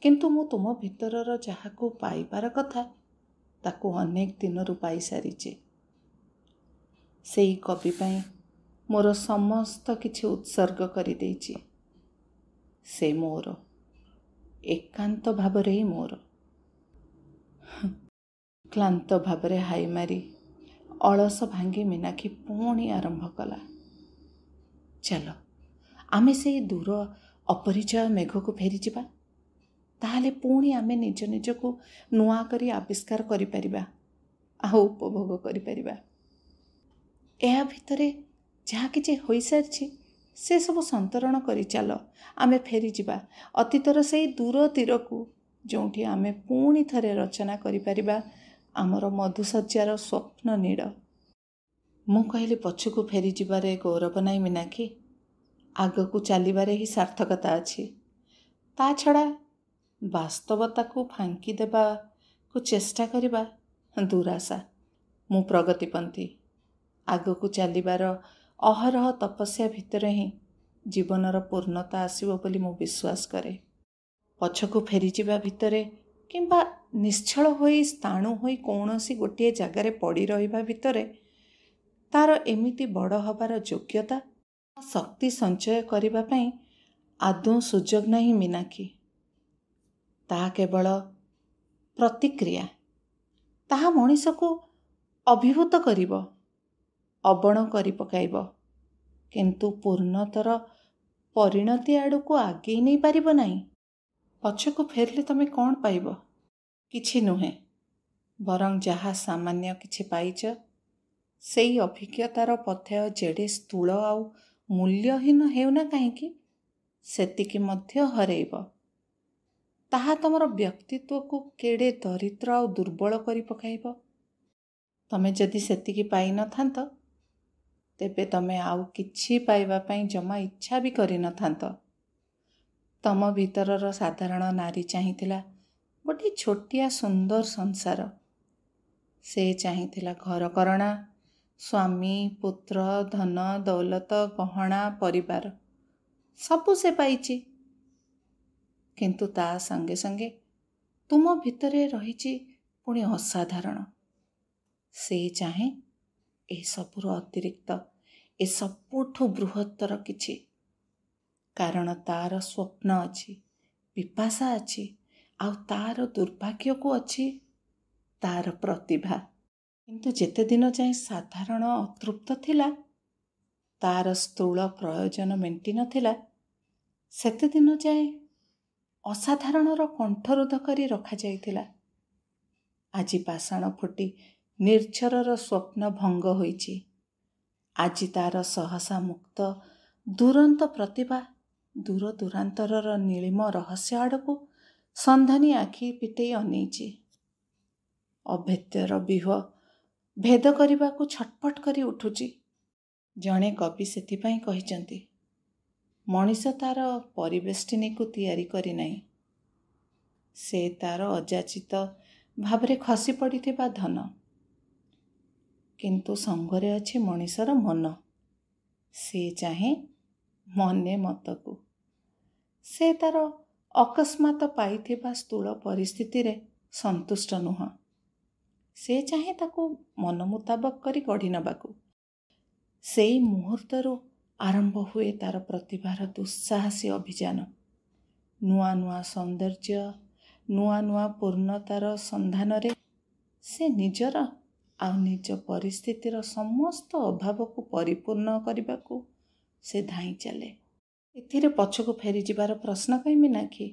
କିନ୍ତୁ ମୁଁ ତୁମ ଭିତରର ଯାହାକୁ ପାଇବାର କଥା ତାକୁ ଅନେକ ଦିନରୁ ପାଇସାରିଛି ସେଇ କବି ପାଇଁ ମୋର ସମସ୍ତ କିଛି ଉତ୍ସର୍ଗ କରିଦେଇଛି ସେ ମୋର ଏକାନ୍ତ ଭାବରେ ହିଁ ମୋର କ୍ଳାନ୍ତ ଭାବରେ ହାଇମାରି ଅଳସ ଭାଙ୍ଗି ମିନାକ୍ଷୀ ପୁଣି ଆରମ୍ଭ କଲା ଚାଲ ଆମେ ସେଇ ଦୂର ଅପରିଚୟ ମେଘକୁ ଫେରିଯିବା ତାହେଲେ ପୁଣି ଆମେ ନିଜ ନିଜକୁ ନୂଆ କରି ଆବିଷ୍କାର କରିପାରିବା ଆଉ ଉପଭୋଗ କରିପାରିବା ଏହା ଭିତରେ ଯାହା କିଛି ହୋଇସାରିଛି ସେସବୁ ସନ୍ତରଣ କରି ଚାଲ ଆମେ ଫେରିଯିବା ଅତୀତର ସେଇ ଦୂର ତୀରକୁ ଯେଉଁଠି ଆମେ ପୁଣି ଥରେ ରଚନା କରିପାରିବା ଆମର ମଧୁଶ୍ୟାର ସ୍ୱପ୍ନ ନୀଳ ମୁଁ କହିଲି ପଛକୁ ଫେରିଯିବାରେ ଗୌରବ ନାହିଁ ମିନାକ୍ଷୀ ଆଗକୁ ଚାଲିବାରେ ହିଁ ସାର୍ଥକତା ଅଛି ତା ଛଡ଼ା ବାସ୍ତବତାକୁ ଫାଙ୍କି ଦେବାକୁ ଚେଷ୍ଟା କରିବା ଦୁରାଶା ମୁଁ ପ୍ରଗତିପନ୍ଥୀ ଆଗକୁ ଚାଲିବାର ଅହରହ ତପସ୍ୟା ଭିତରେ ହିଁ ଜୀବନର ପୂର୍ଣ୍ଣତା ଆସିବ ବୋଲି ମୁଁ ବିଶ୍ୱାସ କରେ ପଛକୁ ଫେରିଯିବା ଭିତରେ କିମ୍ବା ନିଶ୍ଚଳ ହୋଇ ସ୍ଥାଣୁ ହୋଇ କୌଣସି ଗୋଟିଏ ଜାଗାରେ ପଡ଼ି ରହିବା ଭିତରେ ତା'ର ଏମିତି ବଡ଼ ହେବାର ଯୋଗ୍ୟତା ଶକ୍ତି ସଞ୍ଚୟ କରିବା ପାଇଁ ଆଦୌ ସୁଯୋଗ ନାହିଁ ମୀନାକ୍ଷୀ ତାହା କେବଳ ପ୍ରତିକ୍ରିୟା ତାହା ମଣିଷକୁ ଅଭିଭୂତ କରିବ ଅବଣ କରି ପକାଇବ କିନ୍ତୁ ପୂର୍ଣ୍ଣତର ପରିଣତି ଆଡ଼କୁ ଆଗେଇ ନେଇପାରିବ ନାହିଁ ପଛକୁ ଫେରିଲେ ତୁମେ କ'ଣ ପାଇବ କିଛି ନୁହେଁ ବରଂ ଯାହା ସାମାନ୍ୟ କିଛି ପାଇଛ ସେଇ ଅଭିଜ୍ଞତାର ପଥେୟ ଯେଡ଼େ ସ୍ଥୂଳ ଆଉ ମୂଲ୍ୟହୀନ ହେଉନା କାହିଁକି ସେତିକି ମଧ୍ୟ ହରେଇବ ତାହା ତୁମର ବ୍ୟକ୍ତିତ୍ୱକୁ କେଡ଼େ ଦରିଦ୍ର ଆଉ ଦୁର୍ବଳ କରି ପକାଇବ ତମେ ଯଦି ସେତିକି ପାଇନଥାନ୍ତ ତେବେ ତୁମେ ଆଉ କିଛି ପାଇବା ପାଇଁ ଜମା ଇଚ୍ଛା ବି କରିନଥାନ୍ତ ତମ ଭିତରର ସାଧାରଣ ନାରୀ ଚାହିଁଥିଲା ଗୋଟିଏ ଛୋଟିଆ ସୁନ୍ଦର ସଂସାର ସେ ଚାହିଁଥିଲା ଘରକରଣା ସ୍ୱାମୀ ପୁତ୍ର ଧନ ଦୌଲତ ଗହଣା ପରିବାର ସବୁ ସେ ପାଇଛି କିନ୍ତୁ ତା ସାଙ୍ଗେ ସାଙ୍ଗେ ତୁମ ଭିତରେ ରହିଛି ପୁଣି ଅସାଧାରଣ ସେ ଚାହେଁ ଏସବୁର ଅତିରିକ୍ତ ଏ ସବୁଠୁ ବୃହତ୍ତର କିଛି କାରଣ ତାର ସ୍ୱପ୍ନ ଅଛି ପିପାସା ଅଛି ଆଉ ତାର ଦୁର୍ଭାଗ୍ୟକୁ ଅଛି ତାର ପ୍ରତିଭା କିନ୍ତୁ ଯେତେଦିନ ଯାଏଁ ସାଧାରଣ ଅତୃପ୍ତ ଥିଲା ତାର ସ୍ଥୂଳ ପ୍ରୟୋଜନ ମେଣ୍ଟି ମେଣ୍ଟିନଥିଲା ସେତେଦିନ ଯାଏଁ ଅସାଧାରଣର କଣ୍ଠରୋଧ କରି ରଖାଯାଇଥିଲା ଆଜି ପାଷାଣ ଫୁଟି ନିର୍ଜରର ସ୍ୱପ୍ନ ଭଙ୍ଗ ହୋଇଛି ଆଜି ତାର ସହସା ମୁକ୍ତ ଦୁରନ୍ତ ପ୍ରତିଭା ଦୂର ଦୂରାନ୍ତରର ନୀଳିମ ରହସ୍ୟ ଆଡ଼କୁ ସନ୍ଧାନୀ ଆଖି ପିଟେଇ ଅନେଇଛି ଅଭେଦ୍ୟର ବିହ ଭେଦ କରିବାକୁ ଛଟପଟ କରି ଉଠୁଛି ଜଣେ କବି ସେଥିପାଇଁ କହିଛନ୍ତି ମଣିଷ ତା'ର ପରିବେଷ୍ଟିନୀକୁ ତିଆରି କରିନାହିଁ ସେ ତା'ର ଅଯାଚିତ ଭାବରେ ଖସି ପଡ଼ିଥିବା ଧନ କିନ୍ତୁ ସଙ୍ଗରେ ଅଛି ମଣିଷର ମନ ସେ ଚାହେଁ ମନେ ମତକୁ ସେ ତା'ର ଅକସ୍ମାତ ପାଇଥିବା ସ୍ଥୂଳ ପରିସ୍ଥିତିରେ ସନ୍ତୁଷ୍ଟ ନୁହଁ ସେ ଚାହେଁ ତାକୁ ମନ ମୁତାବକ କରି ଗଢ଼ି ନେବାକୁ ସେଇ ମୁହୂର୍ତ୍ତରୁ ଆରମ୍ଭ ହୁଏ ତା'ର ପ୍ରତିଭାର ଦୁଃସାହସୀ ଅଭିଯାନ ନୂଆ ନୂଆ ସୌନ୍ଦର୍ଯ୍ୟ ନୂଆ ନୂଆ ପୂର୍ଣ୍ଣତାର ସନ୍ଧାନରେ ସେ ନିଜର ଆଉ ନିଜ ପରିସ୍ଥିତିର ସମସ୍ତ ଅଭାବକୁ ପରିପୂର୍ଣ୍ଣ କରିବାକୁ ସେ ଧାଇଁ ଚାଲେ ଏଥିରେ ପଛକୁ ଫେରିଯିବାର ପ୍ରଶ୍ନ କାହିଁକି ନା କି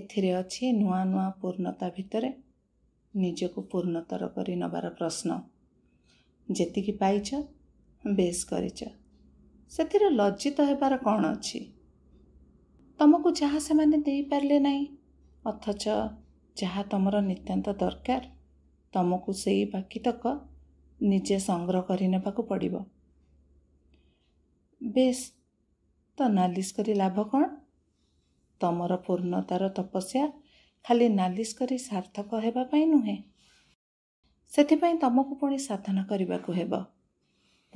ଏଥିରେ ଅଛି ନୂଆ ନୂଆ ପୂର୍ଣ୍ଣତା ଭିତରେ ନିଜକୁ ପୂର୍ଣ୍ଣତର କରି ନେବାର ପ୍ରଶ୍ନ ଯେତିକି ପାଇଛ ବେଶ କରିଛ ସେଥିରେ ଲଜ୍ଜିତ ହେବାର କ'ଣ ଅଛି ତମକୁ ଯାହା ସେମାନେ ଦେଇପାରିଲେ ନାହିଁ ଅଥଚ ଯାହା ତୁମର ନିତ୍ୟାନ୍ତ ଦରକାର ତମକୁ ସେଇ ବାକି ତକ ନିଜେ ସଂଗ୍ରହ କରିନେବାକୁ ପଡ଼ିବ ବେଶ ନାଲିସ୍ କରି ଲାଭ କ'ଣ ତମର ପୂର୍ଣ୍ଣତାର ତପସ୍ୟା ଖାଲି ନାଲିସ୍ କରି ସାର୍ଥକ ହେବା ପାଇଁ ନୁହେଁ ସେଥିପାଇଁ ତମକୁ ପୁଣି ସାଧନା କରିବାକୁ ହେବ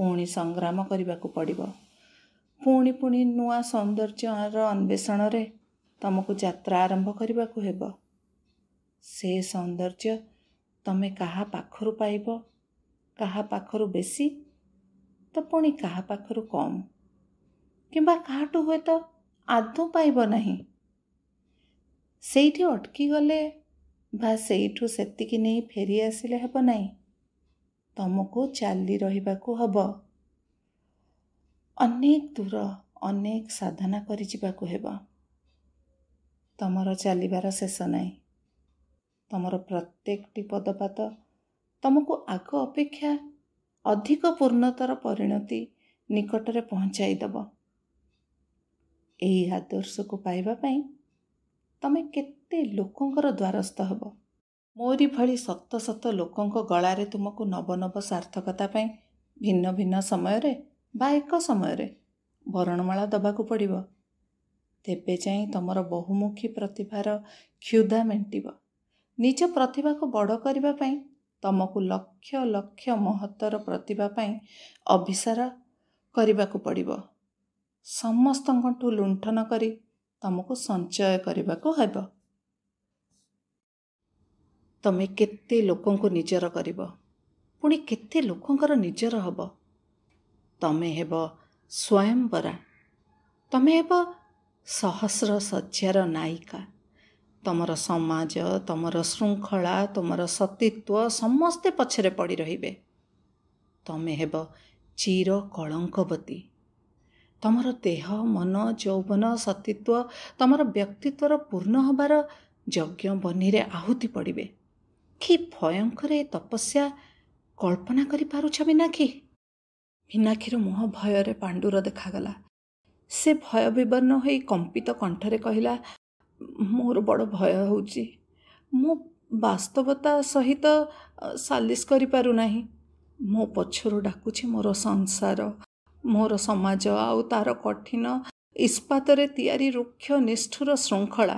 ପୁଣି ସଂଗ୍ରାମ କରିବାକୁ ପଡ଼ିବ ପୁଣି ପୁଣି ନୂଆ ସୌନ୍ଦର୍ଯ୍ୟର ଅନ୍ୱେଷଣରେ ତମକୁ ଯାତ୍ରା ଆରମ୍ଭ କରିବାକୁ ହେବ ସେ ସୌନ୍ଦର୍ଯ୍ୟ ତମେ କାହା ପାଖରୁ ପାଇବ କାହା ପାଖରୁ ବେଶୀ ତ ପୁଣି କାହା ପାଖରୁ କମ୍ କିମ୍ବା କାହାଠୁ ହୁଏତ ଆଦୌ ପାଇବ ନାହିଁ ସେଇଠି ଅଟକିଗଲେ ବା ସେଇଠୁ ସେତିକି ନେଇ ଫେରି ଆସିଲେ ହେବ ନାହିଁ ତୁମକୁ ଚାଲି ରହିବାକୁ ହେବ ଅନେକ ଦୂର ଅନେକ ସାଧନା କରିଯିବାକୁ ହେବ ତୁମର ଚାଲିବାର ଶେଷ ନାହିଁ ତୁମର ପ୍ରତ୍ୟେକଟି ପଦପାତ ତୁମକୁ ଆଗ ଅପେକ୍ଷା ଅଧିକ ପୂର୍ଣ୍ଣତର ପରିଣତି ନିକଟରେ ପହଞ୍ଚାଇଦେବ ଏହି ଆଦର୍ଶକୁ ପାଇବା ପାଇଁ ତୁମେ କେତେ ଲୋକଙ୍କର ଦ୍ୱାରସ୍ଥ ହେବ ମୋରି ଭଳି ସତ ସତ ଲୋକଙ୍କ ଗଳାରେ ତୁମକୁ ନବନବ ସାର୍ଥକତା ପାଇଁ ଭିନ୍ନ ଭିନ୍ନ ସମୟରେ ବା ଏକ ସମୟରେ ବରଣମାଳା ଦେବାକୁ ପଡ଼ିବ ତେବେ ଯାଇ ତୁମର ବହୁମୁଖୀ ପ୍ରତିଭାର କ୍ଷୁଧା ମେଣ୍ଟିବ ନିଜ ପ୍ରତିଭାକୁ ବଡ଼ କରିବା ପାଇଁ ତୁମକୁ ଲକ୍ଷ ଲକ୍ଷ ମହତ୍ତର ପ୍ରତିଭା ପାଇଁ ଅଭିସାର କରିବାକୁ ପଡ଼ିବ ସମସ୍ତଙ୍କଠୁ ଲୁଣ୍ଠନ କରି ତୁମକୁ ସଞ୍ଚୟ କରିବାକୁ ହେବ ତମେ କେତେ ଲୋକଙ୍କୁ ନିଜର କରିବ ପୁଣି କେତେ ଲୋକଙ୍କର ନିଜର ହେବ ତମେ ହେବ ସ୍ୱୟଂବରା ତମେ ହେବ ସହସ୍ର ଶଯ୍ୟାର ନାୟିକା ତମର ସମାଜ ତୁମର ଶୃଙ୍ଖଳା ତୁମର ସତୀତ୍ୱ ସମସ୍ତେ ପଛରେ ପଡ଼ି ରହିବେ ତମେ ହେବ ଚିର କଳଙ୍କବତୀ ତୁମର ଦେହ ମନ ଯୌବନ ସତୀତ୍ୱ ତୁମର ବ୍ୟକ୍ତିତ୍ୱର ପୂର୍ଣ୍ଣ ହେବାର ଯଜ୍ଞ ବନିରେ ଆହୁତି ପଡ଼ିବେ କି ଭୟଙ୍କର ଏ ତପସ୍ୟା କଳ୍ପନା କରିପାରୁଛ ମିନାକ୍ଷୀ ମିନାକ୍ଷୀର ମୁହଁ ଭୟରେ ପାଣ୍ଡୁର ଦେଖାଗଲା ସେ ଭୟ ବିବର୍ଣ୍ଣ ହୋଇ କମ୍ପିତ କଣ୍ଠରେ କହିଲା ମୋର ବଡ଼ ଭୟ ହେଉଛି ମୁଁ ବାସ୍ତବତା ସହିତ ସାଲିସ୍ କରିପାରୁନାହିଁ ମୋ ପଛରୁ ଡାକୁଛି ମୋର ସଂସାର ମୋର ସମାଜ ଆଉ ତାର କଠିନ ଇସ୍ପାତରେ ତିଆରି ରୁକ୍ଷ ନିଷ୍ଠୁର ଶୃଙ୍ଖଳା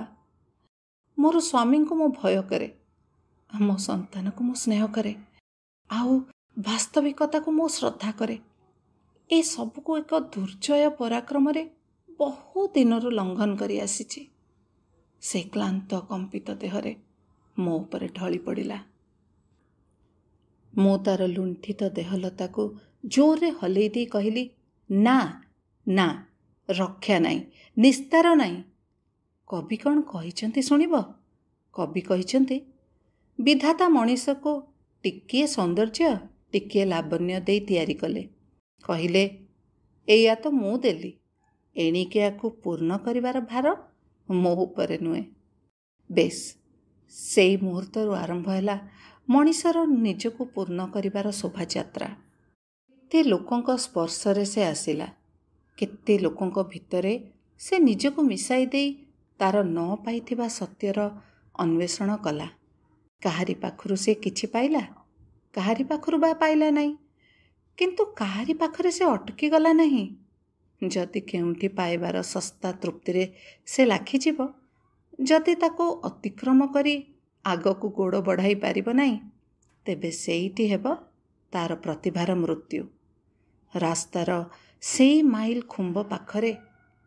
ମୋର ସ୍ୱାମୀଙ୍କୁ ମୁଁ ଭୟ କରେ ମୋ ସନ୍ତାନକୁ ମୁଁ ସ୍ନେହ କରେ ଆଉ ବାସ୍ତବିକତାକୁ ମୁଁ ଶ୍ରଦ୍ଧା କରେ ଏସବୁକୁ ଏକ ଦୁର୍ଜୟ ପରାକ୍ରମରେ ବହୁ ଦିନରୁ ଲଙ୍ଘନ କରି ଆସିଛି ସେ କ୍ଲାନ୍ତ କମ୍ପିତ ଦେହରେ ମୋ ଉପରେ ଢଳି ପଡ଼ିଲା ମୁଁ ତାର ଲୁଣ୍ଠିତ ଦେହଲତାକୁ ଜୋରରେ ହଲେଇ ଦେଇ କହିଲି ନା ନା ରକ୍ଷା ନାହିଁ ନିସ୍ତାର ନାହିଁ କବି କ'ଣ କହିଛନ୍ତି ଶୁଣିବ କବି କହିଛନ୍ତି ବିଧାତା ମଣିଷକୁ ଟିକିଏ ସୌନ୍ଦର୍ଯ୍ୟ ଟିକିଏ ଲାବଣ୍ୟ ଦେଇ ତିଆରି କଲେ କହିଲେ ଏଇଆ ତ ମୁଁ ଦେଲି ଏଣିକି ଆକୁ ପୂର୍ଣ୍ଣ କରିବାର ଭାର ମୋ ଉପରେ ନୁହେଁ ବେଶ ସେଇ ମୁହୂର୍ତ୍ତରୁ ଆରମ୍ଭ ହେଲା ମଣିଷର ନିଜକୁ ପୂର୍ଣ୍ଣ କରିବାର ଶୋଭାଯାତ୍ରା କେତେ ଲୋକଙ୍କ ସ୍ପର୍ଶରେ ସେ ଆସିଲା କେତେ ଲୋକଙ୍କ ଭିତରେ ସେ ନିଜକୁ ମିଶାଇ ଦେଇ ତାର ନ ପାଇଥିବା ସତ୍ୟର ଅନ୍ୱେଷଣ କଲା କାହାରି ପାଖରୁ ସେ କିଛି ପାଇଲା କାହାରି ପାଖରୁ ବା ପାଇଲା ନାହିଁ କିନ୍ତୁ କାହାରି ପାଖରେ ସେ ଅଟକି ଗଲା ନାହିଁ ଯଦି କେଉଁଠି ପାଇବାର ଶସ୍ତା ତୃପ୍ତିରେ ସେ ଲାଖିଯିବ ଯଦି ତାକୁ ଅତିକ୍ରମ କରି ଆଗକୁ ଗୋଡ଼ ବଢ଼ାଇ ପାରିବ ନାହିଁ ତେବେ ସେଇଠି ହେବ ତାର ପ୍ରତିଭାର ମୃତ୍ୟୁ ରାସ୍ତାର ସେଇ ମାଇଲ ଖୁମ୍ବ ପାଖରେ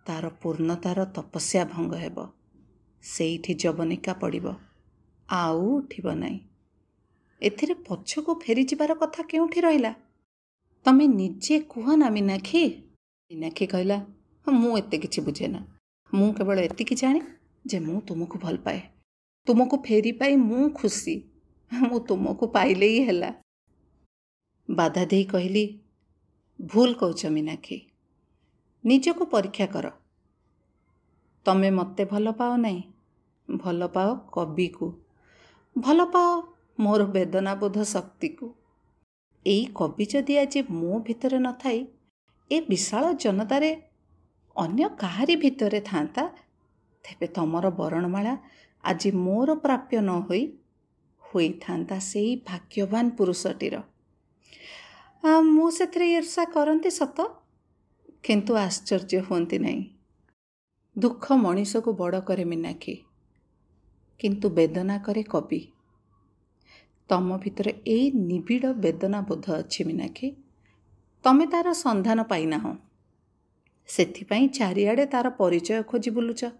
ତାର ପୂର୍ଣ୍ଣତାର ତପସ୍ୟା ଭଙ୍ଗ ହେବ ସେଇଠି ଯବନିକା ପଡ଼ିବ ଆଉ ଉଠିବ ନାହିଁ ଏଥିରେ ପଛକୁ ଫେରିଯିବାର କଥା କେଉଁଠି ରହିଲା ତମେ ନିଜେ କୁହ ନା ମୀନାକ୍ଷୀ ମୀନାକ୍ଷୀ କହିଲା ମୁଁ ଏତେ କିଛି ବୁଝେ ନା ମୁଁ କେବଳ ଏତିକି ଜାଣେ ଯେ ମୁଁ ତୁମକୁ ଭଲ ପାଏ ତୁମକୁ ଫେରି ପାଇ ମୁଁ ଖୁସି ମୁଁ ତୁମକୁ ପାଇଲେ ହିଁ ହେଲା ବାଧା ଦେଇ କହିଲି ଭୁଲ କହୁଛ ମିନାକ୍ଷୀ ନିଜକୁ ପରୀକ୍ଷା କର ତମେ ମୋତେ ଭଲ ପାଅ ନାହିଁ ଭଲ ପାଅ କବିକୁ ଭଲ ପାଅ ମୋର ବେଦନାବୋଧ ଶକ୍ତିକୁ ଏଇ କବି ଯଦି ଆଜି ମୋ ଭିତରେ ନଥାଏ ଏ ବିଶାଳ ଜନତାରେ ଅନ୍ୟ କାହାରି ଭିତରେ ଥାନ୍ତା ତେବେ ତମର ବରଣମାଳା ଆଜି ମୋର ପ୍ରାପ୍ୟ ନ ହୋଇଥାନ୍ତା ସେଇ ଭାଗ୍ୟବାନ ପୁରୁଷଟିର ମୁଁ ସେଥିରେ ଇର୍ଷା କରନ୍ତି ସତ କିନ୍ତୁ ଆଶ୍ଚର୍ଯ୍ୟ ହୁଅନ୍ତି ନାହିଁ ଦୁଃଖ ମଣିଷକୁ ବଡ଼ କରେ ମିନାକ୍ଷୀ କିନ୍ତୁ ବେଦନା କରେ କବି ତମ ଭିତରେ ଏଇ ନିବିଡ଼ ବେଦନା ବୋଧ ଅଛି ମିନାକ୍ଷୀ ତମେ ତାର ସନ୍ଧାନ ପାଇନାହଁ ସେଥିପାଇଁ ଚାରିଆଡ଼େ ତାର ପରିଚୟ ଖୋଜି ବୁଲୁଛ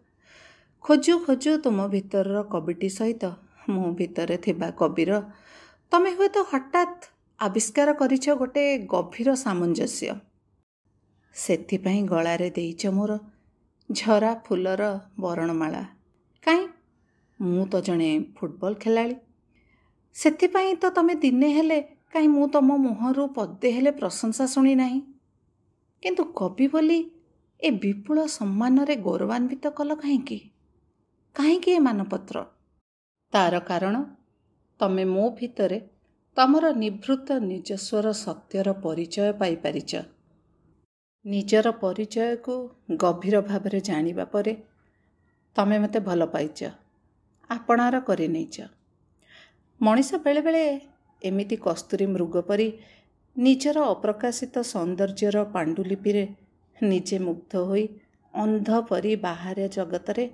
ଖୋଜୁ ଖୋଜୁ ତୁମ ଭିତରର କବିଟି ସହିତ ମୋ ଭିତରେ ଥିବା କବିର ତମେ ହୁଏତ ହଠାତ୍ ଆବିଷ୍କାର କରିଛ ଗୋଟେ ଗଭୀର ସାମଞ୍ଜସ୍ୟ ସେଥିପାଇଁ ଗଳାରେ ଦେଇଛ ମୋର ଝରା ଫୁଲର ବରଣମାଳା କାହିଁ ମୁଁ ତ ଜଣେ ଫୁଟବଲ ଖେଳାଳି ସେଥିପାଇଁ ତ ତୁମେ ଦିନେ ହେଲେ କାହିଁ ମୁଁ ତୁମ ମୁହଁରୁ ପଦେ ହେଲେ ପ୍ରଶଂସା ଶୁଣି ନାହିଁ କିନ୍ତୁ କବି ବୋଲି ଏ ବିପୁଳ ସମ୍ମାନରେ ଗୌରବାନ୍ୱିତ କଲ କାହିଁକି କାହିଁକି ଏ ମାନପତ୍ର ତା'ର କାରଣ ତୁମେ ମୋ ଭିତରେ ତୁମର ନିଭୃତ ନିଜସ୍ୱର ସତ୍ୟର ପରିଚୟ ପାଇପାରିଛ ନିଜର ପରିଚୟକୁ ଗଭୀର ଭାବରେ ଜାଣିବା ପରେ ତମେ ମୋତେ ଭଲ ପାଇଛ ଆପଣାର କରି ନେଇଛ ମଣିଷ ବେଳେବେଳେ ଏମିତି କସ୍ତୁରୀ ମୃଗ ପରି ନିଜର ଅପ୍ରକାଶିତ ସୌନ୍ଦର୍ଯ୍ୟର ପାଣ୍ଡୁଲିପିରେ ନିଜେ ମୁଗ୍ଧ ହୋଇ ଅନ୍ଧ ପରି ବାହାରେ ଜଗତରେ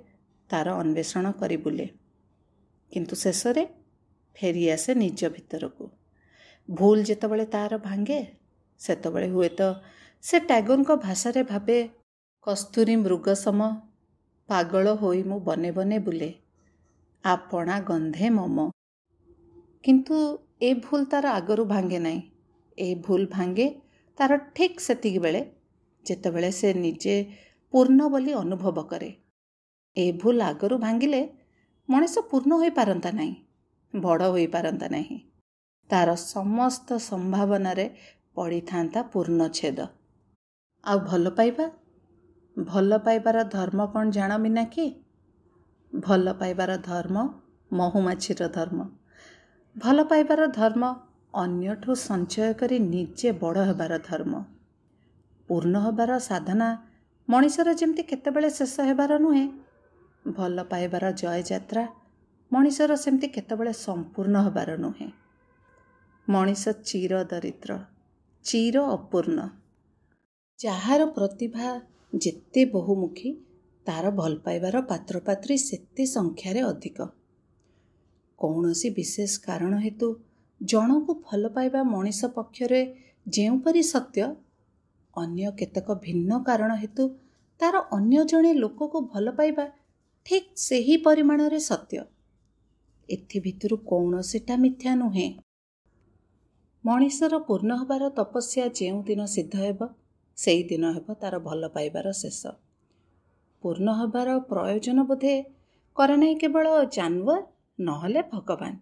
ତାର ଅନ୍ୱେଷଣ କରିବୁଲେ କିନ୍ତୁ ଶେଷରେ ଫେରିଆସେ ନିଜ ଭିତରକୁ ଭୁଲ ଯେତେବେଳେ ତାର ଭାଙ୍ଗେ ସେତେବେଳେ ହୁଏତ ସେ ଟାଗୋରଙ୍କ ଭାଷାରେ ଭାବେ କସ୍ତୁରୀ ମୃଗ ସମ ପାଗଳ ହୋଇ ମୁଁ ବନେ ବନେ ବୁଲେ ଆପଣା ଗନ୍ଧେ ମମ କିନ୍ତୁ ଏ ଭୁଲ ତାର ଆଗରୁ ଭାଙ୍ଗେ ନାହିଁ ଏ ଭୁଲ ଭାଙ୍ଗେ ତାର ଠିକ୍ ସେତିକିବେଳେ ଯେତେବେଳେ ସେ ନିଜେ ପୂର୍ଣ୍ଣ ବୋଲି ଅନୁଭବ କରେ ଏ ଭୁଲ ଆଗରୁ ଭାଙ୍ଗିଲେ ମଣିଷ ପୂର୍ଣ୍ଣ ହୋଇପାରନ୍ତା ନାହିଁ ବଡ଼ ହୋଇପାରନ୍ତା ନାହିଁ ତାର ସମସ୍ତ ସମ୍ଭାବନାରେ ପଡ଼ିଥାନ୍ତା ପୂର୍ଣ୍ଣଚ୍ଛେଦ ଆଉ ଭଲ ପାଇବା ଭଲ ପାଇବାର ଧର୍ମ କ'ଣ ଜାଣ ନା କି ଭଲ ପାଇବାର ଧର୍ମ ମହୁମାଛିର ଧର୍ମ ଭଲ ପାଇବାର ଧର୍ମ ଅନ୍ୟଠୁ ସଞ୍ଚୟ କରି ନିଜେ ବଡ଼ ହେବାର ଧର୍ମ ପୂର୍ଣ୍ଣ ହେବାର ସାଧନା ମଣିଷର ଯେମିତି କେତେବେଳେ ଶେଷ ହେବାର ନୁହେଁ ଭଲ ପାଇବାର ଜୟଯାତ୍ରା ମଣିଷର ସେମିତି କେତେବେଳେ ସମ୍ପୂର୍ଣ୍ଣ ହେବାର ନୁହେଁ ମଣିଷ ଚିର ଦରିଦ୍ର ଚିର ଅପୂର୍ଣ୍ଣ ଯାହାର ପ୍ରତିଭା ଯେତେ ବହୁମୁଖୀ ତା'ର ଭଲ ପାଇବାର ପାତ୍ରପାତ୍ରୀ ସେତେ ସଂଖ୍ୟାରେ ଅଧିକ କୌଣସି ବିଶେଷ କାରଣ ହେତୁ ଜଣକୁ ଭଲ ପାଇବା ମଣିଷ ପକ୍ଷରେ ଯେଉଁପରି ସତ୍ୟ ଅନ୍ୟ କେତେକ ଭିନ୍ନ କାରଣ ହେତୁ ତା'ର ଅନ୍ୟ ଜଣେ ଲୋକକୁ ଭଲ ପାଇବା ଠିକ୍ ସେହି ପରିମାଣରେ ସତ୍ୟ ଏଥି ଭିତରୁ କୌଣସିଟା ମିଥ୍ୟା ନୁହେଁ ମଣିଷର ପୂର୍ଣ୍ଣ ହେବାର ତପସ୍ୟା ଯେଉଁଦିନ ସିଦ୍ଧ ହେବ ସେହିଦିନ ହେବ ତା'ର ଭଲ ପାଇବାର ଶେଷ ପୂର୍ଣ୍ଣ ହେବାର ପ୍ରୟୋଜନ ବୋଧେ କରେ ନାହିଁ କେବଳ ଜାନୁଆର ନହେଲେ ଭଗବାନ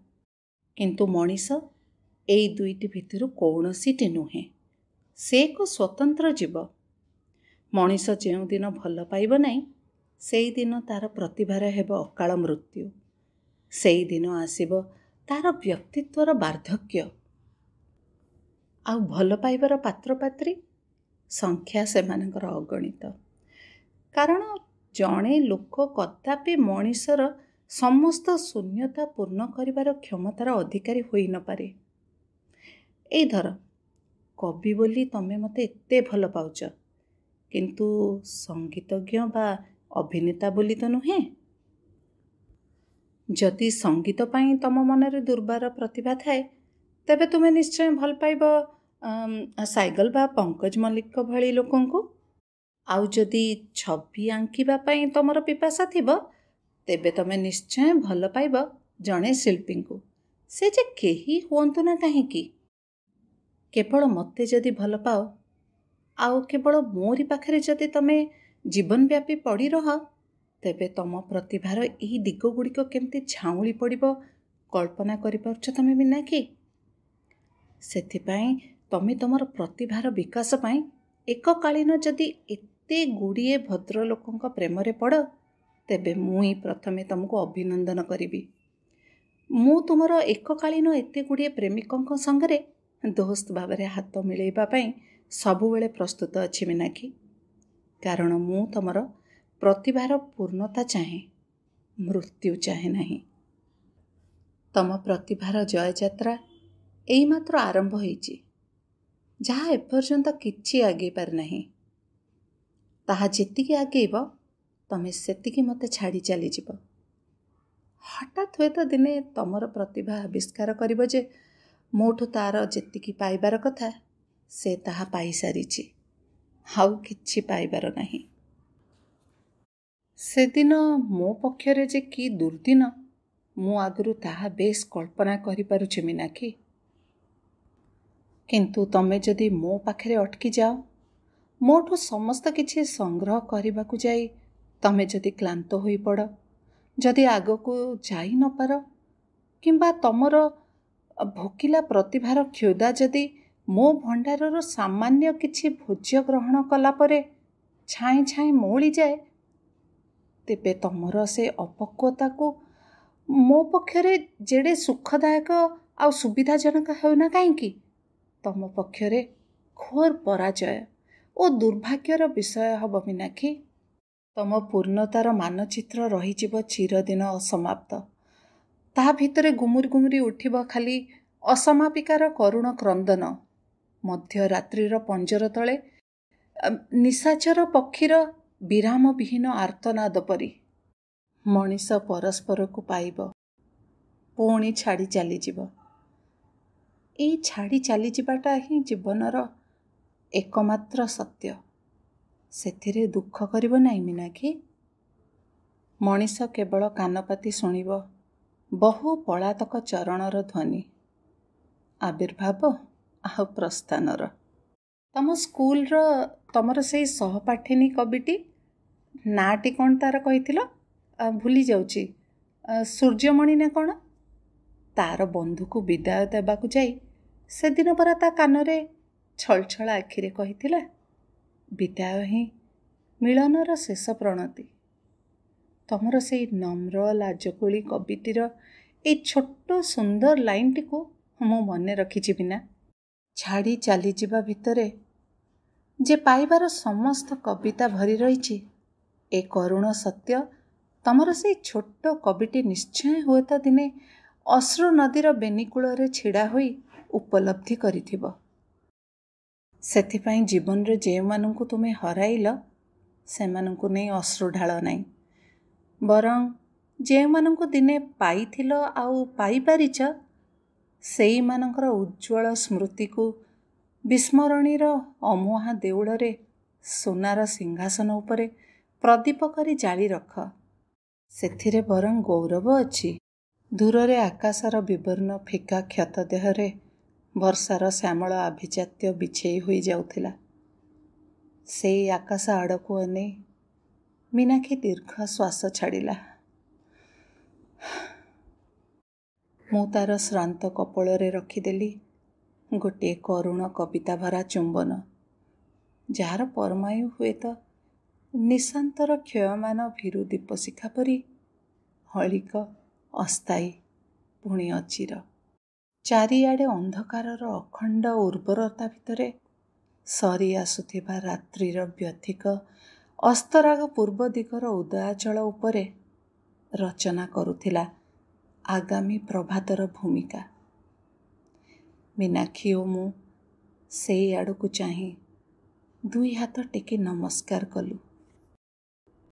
କିନ୍ତୁ ମଣିଷ ଏଇ ଦୁଇଟି ଭିତରୁ କୌଣସିଟି ନୁହେଁ ସେ ଏକ ସ୍ୱତନ୍ତ୍ର ଜୀବ ମଣିଷ ଯେଉଁଦିନ ଭଲ ପାଇବ ନାହିଁ ସେଇଦିନ ତା'ର ପ୍ରତିଭାର ହେବ ଅକାଳ ମୃତ୍ୟୁ ସେଇ ଦିନ ଆସିବ ତାର ବ୍ୟକ୍ତିତ୍ୱର ବାର୍ଦ୍ଧକ୍ୟ ଆଉ ଭଲ ପାଇବାର ପାତ୍ରପାତ୍ରୀ ସଂଖ୍ୟା ସେମାନଙ୍କର ଅଗଣିତ କାରଣ ଜଣେ ଲୋକ କଦାପି ମଣିଷର ସମସ୍ତ ଶୂନ୍ୟତା ପୂର୍ଣ୍ଣ କରିବାର କ୍ଷମତାର ଅଧିକାରୀ ହୋଇନପାରେ ଏଇ ଧର କବି ବୋଲି ତମେ ମୋତେ ଏତେ ଭଲ ପାଉଛ କିନ୍ତୁ ସଙ୍ଗୀତଜ୍ଞ ବା ଅଭିନେତା ବୋଲି ତ ନୁହେଁ ଯଦି ସଙ୍ଗୀତ ପାଇଁ ତୁମ ମନରେ ଦୁର୍ବାର ପ୍ରତିଭା ଥାଏ ତେବେ ତୁମେ ନିଶ୍ଚୟ ଭଲ ପାଇବ ସାଇଗଲ ବା ପଙ୍କଜ ମଲ୍ଲିକଙ୍କ ଭଳି ଲୋକଙ୍କୁ ଆଉ ଯଦି ଛବି ଆଙ୍କିବା ପାଇଁ ତୁମର ପିପାସା ଥିବ ତେବେ ତୁମେ ନିଶ୍ଚୟ ଭଲ ପାଇବ ଜଣେ ଶିଳ୍ପୀଙ୍କୁ ସେ ଯେ କେହି ହୁଅନ୍ତୁ ନା କାହିଁକି କେବଳ ମୋତେ ଯଦି ଭଲ ପାଅ ଆଉ କେବଳ ମୋରି ପାଖରେ ଯଦି ତୁମେ ଜୀବନବ୍ୟାପୀ ପଡ଼ି ରହ ତେବେ ତୁମ ପ୍ରତିଭାର ଏହି ଦିଗଗୁଡ଼ିକ କେମିତି ଝାଉଁଳି ପଡ଼ିବ କଳ୍ପନା କରିପାରୁଛ ତୁମେ ମିନା କି ସେଥିପାଇଁ ତୁମେ ତୁମର ପ୍ରତିଭାର ବିକାଶ ପାଇଁ ଏକକାଳୀନ ଯଦି ଏତେ ଗୁଡ଼ିଏ ଭଦ୍ରଲୋକଙ୍କ ପ୍ରେମରେ ପଡ଼ ତେବେ ମୁଁ ହିଁ ପ୍ରଥମେ ତୁମକୁ ଅଭିନନ୍ଦନ କରିବି ମୁଁ ତୁମର ଏକକାଳୀନ ଏତେ ଗୁଡ଼ିଏ ପ୍ରେମିକଙ୍କ ସାଙ୍ଗରେ ଦୋସ୍ତ ଭାବରେ ହାତ ମିଳାଇବା ପାଇଁ ସବୁବେଳେ ପ୍ରସ୍ତୁତ ଅଛି ମିନାକି କାରଣ ମୁଁ ତୁମର ପ୍ରତିଭାର ପୂର୍ଣ୍ଣତା ଚାହେଁ ମୃତ୍ୟୁ ଚାହେଁ ନାହିଁ ତମ ପ୍ରତିଭାର ଜୟଯାତ୍ରା ଏଇମାତ୍ର ଆରମ୍ଭ ହୋଇଛି ଯାହା ଏପର୍ଯ୍ୟନ୍ତ କିଛି ଆଗେଇ ପାରିନାହିଁ ତାହା ଯେତିକି ଆଗେଇବ ତମେ ସେତିକି ମୋତେ ଛାଡ଼ି ଚାଲିଯିବ ହଠାତ୍ ହୁଏତ ଦିନେ ତମର ପ୍ରତିଭା ଆବିଷ୍କାର କରିବ ଯେ ମୋଠୁ ତା'ର ଯେତିକି ପାଇବାର କଥା ସେ ତାହା ପାଇସାରିଛି ଆଉ କିଛି ପାଇବାର ନାହିଁ ସେଦିନ ମୋ ପକ୍ଷରେ ଯେ କି ଦୁର୍ଦିନ ମୁଁ ଆଗରୁ ତାହା ବେଶ୍ କଳ୍ପନା କରିପାରୁଛି ମିନାକ୍ଷୀ କିନ୍ତୁ ତମେ ଯଦି ମୋ ପାଖରେ ଅଟକି ଯାଅ ମୋଠୁ ସମସ୍ତ କିଛି ସଂଗ୍ରହ କରିବାକୁ ଯାଇ ତମେ ଯଦି କ୍ଳାନ୍ତ ହୋଇପଡ଼ ଯଦି ଆଗକୁ ଯାଇ ନପାର କିମ୍ବା ତମର ଭୋକିଲା ପ୍ରତିଭାର କ୍ଷୁଦା ଯଦି ମୋ ଭଣ୍ଡାରରୁ ସାମାନ୍ୟ କିଛି ଭୋଜ୍ୟ ଗ୍ରହଣ କଲାପରେ ଛାଇଁ ଛାଇଁ ମଉଳିଯାଏ ତେବେ ତୁମର ସେ ଅପକ୍ୱତାକୁ ମୋ ପକ୍ଷରେ ଯେଡ଼େ ସୁଖଦାୟକ ଆଉ ସୁବିଧାଜନକ ହେଉନା କାହିଁକି ତମ ପକ୍ଷରେ ଘୋର ପରାଜୟ ଓ ଦୁର୍ଭାଗ୍ୟର ବିଷୟ ହେବ ମିନାକ୍ଷୀ ତମ ପୂର୍ଣ୍ଣତାର ମାନଚିତ୍ର ରହିଯିବ ଚିରଦିନ ଅସମାପ୍ତ ତାହା ଭିତରେ ଗୁମୁରି ଗୁମୁରି ଉଠିବ ଖାଲି ଅସମାପିକାର କରୁଣ କ୍ରନ୍ଦନ ମଧ୍ୟରାତ୍ରିର ପଞ୍ଜର ତଳେ ନିଶାଚର ପକ୍ଷୀର ବିରାମବିହୀନ ଆର୍ତ୍ତନାଦ ପରି ମଣିଷ ପରସ୍ପରକୁ ପାଇବ ପୁଣି ଛାଡ଼ି ଚାଲିଯିବ ଏଇ ଛାଡ଼ି ଚାଲିଯିବାଟା ହିଁ ଜୀବନର ଏକମାତ୍ର ସତ୍ୟ ସେଥିରେ ଦୁଃଖ କରିବ ନାହିଁ ମିନା କି ମଣିଷ କେବଳ କାନପାତି ଶୁଣିବ ବହୁ ପଳାତକ ଚରଣର ଧ୍ୱନି ଆବିର୍ଭାବ ଆଉ ପ୍ରସ୍ଥାନର ତୁମ ସ୍କୁଲର ତୁମର ସେଇ ସହପାଠିନୀ କବିଟି ନାଁଟି କ'ଣ ତାର କହିଥିଲ ଭୁଲି ଯାଉଛି ସୂର୍ଯ୍ୟମଣି ନା କ'ଣ ତାର ବନ୍ଧୁକୁ ବିଦାୟ ଦେବାକୁ ଯାଇ ସେଦିନ ପରା ତା କାନରେ ଛଳଛଳ ଆଖିରେ କହିଥିଲା ବିଦାୟ ହିଁ ମିଳନର ଶେଷ ପ୍ରଣତି ତମର ସେଇ ନମ୍ର ଲାଜକୁଳି କବିଟିର ଏଇ ଛୋଟ ସୁନ୍ଦର ଲାଇନ୍ଟିକୁ ମୁଁ ମନେ ରଖିଛି ବିନା ଛାଡ଼ି ଚାଲିଯିବା ଭିତରେ ଯେ ପାଇବାର ସମସ୍ତ କବିତା ଭରି ରହିଛି ଏ କରୁଣ ସତ୍ୟ ତମର ସେଇ ଛୋଟ କବିଟି ନିଶ୍ଚୟ ହୁଏତ ଦିନେ ଅଶ୍ରୁ ନଦୀର ବେନିକୂଳରେ ଛିଡ଼ା ହୋଇ ଉପଲବ୍ଧି କରିଥିବ ସେଥିପାଇଁ ଜୀବନରେ ଯେଉଁମାନଙ୍କୁ ତୁମେ ହରାଇଲ ସେମାନଙ୍କୁ ନେଇ ଅଶ୍ରୁ ଢାଳ ନାହିଁ ବରଂ ଯେଉଁମାନଙ୍କୁ ଦିନେ ପାଇଥିଲ ଆଉ ପାଇପାରିଛ ସେଇମାନଙ୍କର ଉଜ୍ଜ୍ୱଳ ସ୍ମୃତିକୁ ବିସ୍ମରଣୀର ଅମୁହା ଦେଉଳରେ ସୁନାର ସିଂହାସନ ଉପରେ ପ୍ରଦୀପ କରି ଜାଳି ରଖ ସେଥିରେ ବରଂ ଗୌରବ ଅଛି ଦୂରରେ ଆକାଶର ବିବର୍ଣ୍ଣ ଫିକା କ୍ଷତ ଦେହରେ ବର୍ଷାର ଶ୍ୟାମଳ ଆଭିଜାତ୍ୟ ବିଛେଇ ହୋଇଯାଉଥିଲା ସେଇ ଆକାଶ ଆଡ଼କୁ ଅନେଇ ମୀନାକ୍ଷୀ ଦୀର୍ଘ ଶ୍ୱାସ ଛାଡ଼ିଲା ମୁଁ ତାର ଶ୍ରାନ୍ତ କପୋଳରେ ରଖିଦେଲି ଗୋଟିଏ କରୁଣ କବିତା ଭରା ଚୁମ୍ବନ ଯାହାର ପରମାୟୁ ହୁଏତ ନିଶାନ୍ତର କ୍ଷୟମାନ ଭିରୁ ଦୀପ ଶିଖା ପରି ହଳିକ ଅସ୍ଥାୟୀ ପୁଣି ଅଚିର ଚାରିଆଡ଼େ ଅନ୍ଧକାରର ଅଖଣ୍ଡ ଉର୍ବରତା ଭିତରେ ସରି ଆସୁଥିବା ରାତ୍ରିର ବ୍ୟଥିକ ଅସ୍ତରାଗ ପୂର୍ବ ଦିଗର ଉଦୟାଚଳ ଉପରେ ରଚନା କରୁଥିଲା ଆଗାମୀ ପ୍ରଭାତର ଭୂମିକା ମୀନାକ୍ଷୀ ଓ ମୁଁ ସେଇ ଆଡ଼କୁ ଚାହିଁ ଦୁଇ ହାତ ଟେକି ନମସ୍କାର କଲୁ